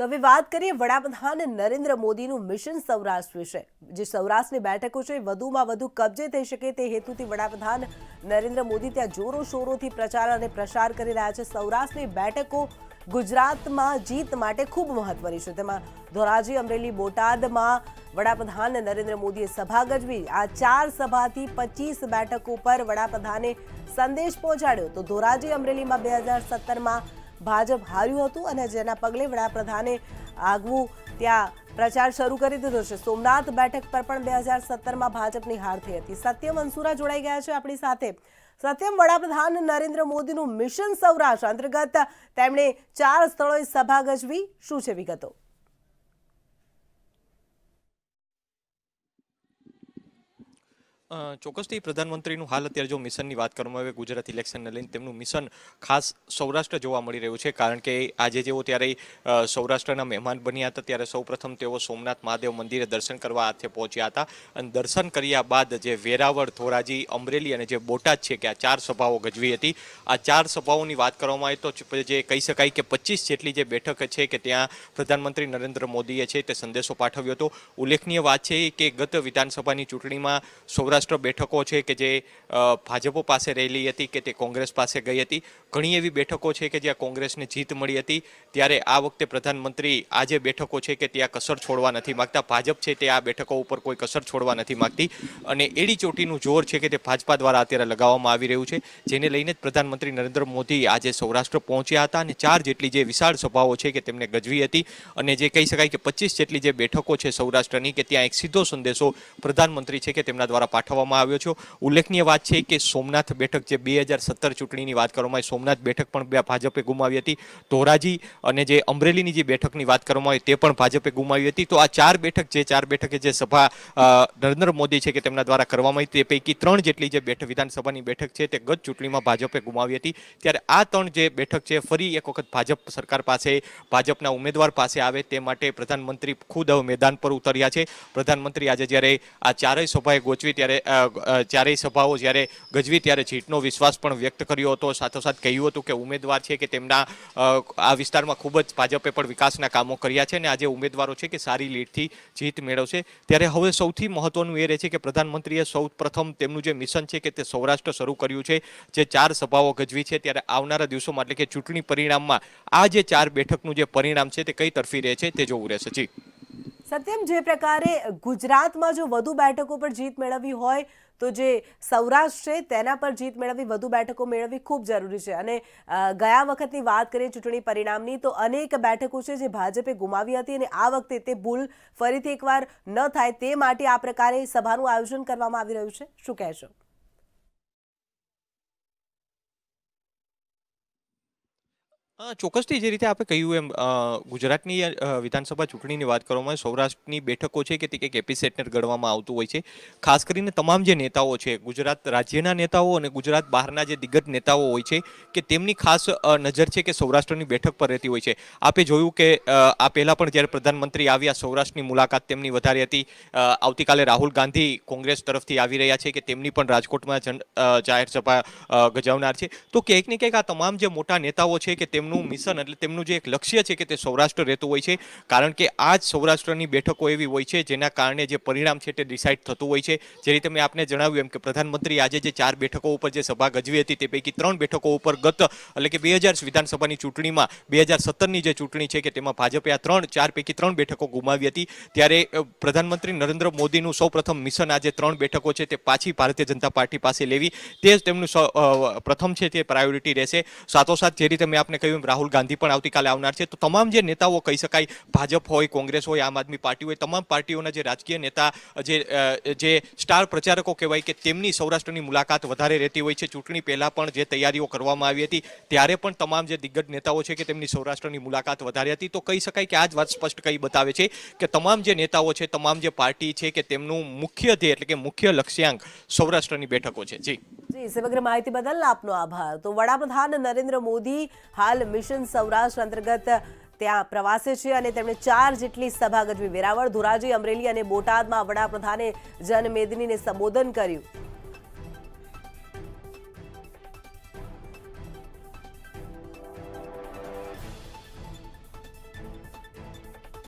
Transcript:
તો હવે વાત કરીએ વડાપ્રધાન નરેન્દ્ર મોદીનું મિશન સૌરાષ્ટ્ર વિશે જે સૌરાષ્ટ્રની બેઠકો છે વધુમાં વધુ કબજે થઈ શકે તે હેતુથી વડાપ્રધાન નરેન્દ્ર મોદી ત્યાં જોરો શોરોથી પ્રચાર અને પ્રસાર કરી રહ્યા છે સૌરાષ્ટ્રની બેઠકો ગુજરાતમાં જીત માટે ખૂબ મહત્વની છે તેમાં ધોરાજી અમરેલી બોટાદમાં વડાપ્રધાન નરેન્દ્ર મોદીએ સભા ગજવી આ ચાર સભાથી પચીસ બેઠકો પર વડાપ્રધાને સંદેશ પહોંચાડ્યો તો ધોરાજી અમરેલીમાં બે હજાર સત્તરમાં ભાજપ હાર્યું હતું અને જેના પગલે વડાપ્રધાને આગવું ત્યાં પ્રચાર શરૂ કરી દીધો છે સોમનાથ બેઠક પર પણ બે હજાર સત્તરમાં ભાજપની હાર થઈ હતી સત્યમ અંસુરા જોડાઈ ગયા છે આપણી સાથે સત્યમ વડાપ્રધાન નરેન્દ્ર મોદીનું મિશન સૌરાષ્ટ્ર અંતર્ગત તેમણે ચાર સ્થળોએ સભા ગજવી શું છે વિગતો ચોક્કસથી પ્રધાનમંત્રીનું હાલ અત્યારે જો મિશનની વાત કરવામાં આવે ગુજરાત ઇલેક્શનને લઈને તેમનું મિશન ખાસ સૌરાષ્ટ્ર જોવા મળી રહ્યું છે કારણ કે આજે જેઓ ત્યારે સૌરાષ્ટ્રના મહેમાન બન્યા હતા ત્યારે સૌપ્રથમ તેઓ સોમનાથ મહાદેવ મંદિરે દર્શન કરવા હાથે પહોંચ્યા હતા અને દર્શન કર્યા બાદ જે વેરાવળ ધોરાજી અમરેલી અને જે બોટાદ છે કે આ ચાર સભાઓ ગજવી હતી આ ચાર સભાઓની વાત કરવામાં આવે તો જે કહી શકાય કે પચીસ જેટલી જે બેઠક છે કે ત્યાં પ્રધાનમંત્રી નરેન્દ્ર મોદીએ છે તે સંદેશો પાઠવ્યો હતો ઉલ્લેખનીય વાત છે કે ગત વિધાનસભાની ચૂંટણીમાં સૌરાષ્ટ્ર સૌરાષ્ટ્ર બેઠકો છે કે જે ભાજપો પાસે રહેલી હતી કે તે કોંગ્રેસ પાસે ગઈ હતી ઘણી એવી બેઠકો છે કે જ્યાં કોંગ્રેસને જીત મળી હતી ત્યારે આ વખતે પ્રધાનમંત્રી આ જે બેઠકો છે કે ત્યાં કસર છોડવા નથી માગતા ભાજપ છે તે આ બેઠકો ઉપર કોઈ કસર છોડવા નથી માગતી અને એડી ચોટીનું જોર છે કે તે ભાજપા દ્વારા અત્યારે લગાવવામાં આવી રહ્યું છે જેને લઈને જ પ્રધાનમંત્રી નરેન્દ્ર મોદી આજે સૌરાષ્ટ્ર પહોંચ્યા હતા અને ચાર જેટલી જે વિશાળ સભાઓ છે કે તેમને ગજવી હતી અને જે કહી શકાય કે પચીસ જેટલી જે બેઠકો છે સૌરાષ્ટ્રની કે ત્યાં એક સીધો સંદેશો પ્રધાનમંત્રી છે કે તેમના દ્વારા પાઠવ પાઠવવામાં આવ્યો છે ઉલ્લેખનીય વાત છે કે સોમનાથ બેઠક જે બે હજાર સત્તર ચૂંટણીની વાત કરવામાં આવી સોમનાથ બેઠક પણ ભાજપે ગુમાવી હતી ધોરાજી અને જે અમરેલીની જે બેઠકની વાત કરવામાં આવી તે પણ ભાજપે ગુમાવી હતી તો આ ચાર બેઠક જે ચાર બેઠકે જે સભા નરેન્દ્ર મોદી છે કે તેમના દ્વારા કરવામાં આવી તે પૈકી ત્રણ જેટલી જે બેઠક વિધાનસભાની બેઠક છે તે ગત ચૂંટણીમાં ભાજપે ગુમાવી હતી ત્યારે આ ત્રણ જે બેઠક છે ફરી એક વખત ભાજપ સરકાર પાસે ભાજપના ઉમેદવાર પાસે આવે તે માટે પ્રધાનમંત્રી ખુદ મેદાન પર ઉતર્યા છે પ્રધાનમંત્રી આજે જ્યારે આ ચારેય સભાએ ગોચવી ત્યારે ચારેય સભાઓ જ્યારે ગજવી ત્યારે જીતનો વિશ્વાસ પણ વ્યક્ત કર્યો હતો સાથોસાથ કહ્યું હતું કે ઉમેદવાર છે કે તેમના આ વિસ્તારમાં ખૂબ જ ભાજપે પણ વિકાસના કામો કર્યા છે અને આજે ઉમેદવારો છે કે સારી લીડથી જીત મેળવશે ત્યારે હવે સૌથી મહત્વનું એ રહે છે કે પ્રધાનમંત્રીએ સૌ પ્રથમ તેમનું જે મિશન છે કે તે સૌરાષ્ટ્ર શરૂ કર્યું છે જે ચાર સભાઓ ગજવી છે ત્યારે આવનારા દિવસોમાં એટલે કે ચૂંટણી પરિણામમાં આ જે ચાર બેઠકનું જે પરિણામ છે તે કઈ તરફી રહે છે તે જોવું રહેશે જી સત્યમ જે પ્રકારે ગુજરાતમાં જો વધુ બેઠકો પર જીત મેળવવી હોય તો જે સૌરાષ્ટ્ર છે તેના પર જીત મેળવવી વધુ બેઠકો મેળવવી ખૂબ જરૂરી છે અને ગયા વખતની વાત કરીએ ચૂંટણી પરિણામની તો અનેક બેઠકો છે જે ભાજપે ગુમાવી હતી અને આ વખતે તે ભૂલ ફરીથી એકવાર ન થાય તે માટે આ પ્રકારે સભાનું આયોજન કરવામાં આવી રહ્યું છે શું કહેશો ચોક્કસથી જે રીતે આપણે કહ્યું એમ ગુજરાતની વિધાનસભા ચૂંટણીની વાત કરવામાં સૌરાષ્ટ્રની બેઠકો છે કે તે કંઈક એપિસેન્ટર ગણવામાં આવતું હોય છે ખાસ કરીને તમામ જે નેતાઓ છે ગુજરાત રાજ્યના નેતાઓ અને ગુજરાત બહારના જે દિગ્ગજ નેતાઓ હોય છે કે તેમની ખાસ નજર છે કે સૌરાષ્ટ્રની બેઠક પર રહેતી હોય છે આપે જોયું કે આ પહેલાં પણ જ્યારે પ્રધાનમંત્રી આવ્યા સૌરાષ્ટ્રની મુલાકાત તેમની વધારી હતી આવતીકાલે રાહુલ ગાંધી કોંગ્રેસ તરફથી આવી રહ્યા છે કે તેમની પણ રાજકોટમાં જાહેર સભા ગજાવનાર છે તો ક્યાંક ને ક્યાંક આ તમામ જે મોટા નેતાઓ છે કે તેમનું તેમનું મિશન એટલે તેમનું જે એક લક્ષ્ય છે કે તે સૌરાષ્ટ્ર રહેતું હોય છે કારણ કે આ જ સૌરાષ્ટ્રની બેઠકો એવી હોય છે જેના કારણે જે પરિણામ છે તે ડિસાઇડ થતું હોય છે જે રીતે મેં આપને જણાવ્યું એમ કે પ્રધાનમંત્રી આજે જે ચાર બેઠકો ઉપર જે સભા ગજવી હતી તે પૈકી ત્રણ બેઠકો ઉપર ગત એટલે કે બે વિધાનસભાની ચૂંટણીમાં બે હજાર સત્તરની જે ચૂંટણી છે કે તેમાં ભાજપે આ ત્રણ ચાર પૈકી ત્રણ બેઠકો ગુમાવી હતી ત્યારે પ્રધાનમંત્રી નરેન્દ્ર મોદીનું સૌપ્રથમ મિશન આજે ત્રણ બેઠકો છે તે પાછી ભારતીય જનતા પાર્ટી પાસે લેવી તે જ તેમનું પ્રથમ છે તે પ્રાયોરિટી રહેશે સાથોસાથ જે રીતે મેં આપને કહ્યું તેમ રાહુલ ગાંધી પણ આવતીકાલે આવનાર છે તો તમામ જે નેતાઓ કહી શકાય ભાજપ હોય કોંગ્રેસ હોય આમ આદમી પાર્ટી હોય તમામ પાર્ટીઓના જે રાજકીય નેતા જે જે સ્ટાર પ્રચારકો કહેવાય કે તેમની સૌરાષ્ટ્રની મુલાકાત વધારે રહેતી હોય છે ચૂંટણી પહેલાં પણ જે તૈયારીઓ કરવામાં આવી હતી ત્યારે પણ તમામ જે દિગ્ગજ નેતાઓ છે કે તેમની સૌરાષ્ટ્રની મુલાકાત વધારે હતી તો કહી શકાય કે આ જ વાત સ્પષ્ટ કહી બતાવે છે કે તમામ જે નેતાઓ છે તમામ જે પાર્ટી છે કે તેમનું મુખ્ય ધ્યેય એટલે કે મુખ્ય લક્ષ્યાંક સૌરાષ્ટ્રની બેઠકો છે જી જી સમગ્ર માહિતી બદલ આપનો આભાર તો વડાપ્રધાન નરેન્દ્ર મોદી હાલ મિશન સૌરાષ્ટ્ર અંતર્ગત ત્યાં પ્રવાસે છે અને તેમણે ચાર જેટલી સભા ગજવી વેરાવળ ધોરાજી અમરેલી અને બોટાદમાં વડાપ્રધાને જનમેદનીને સંબોધન કર્યું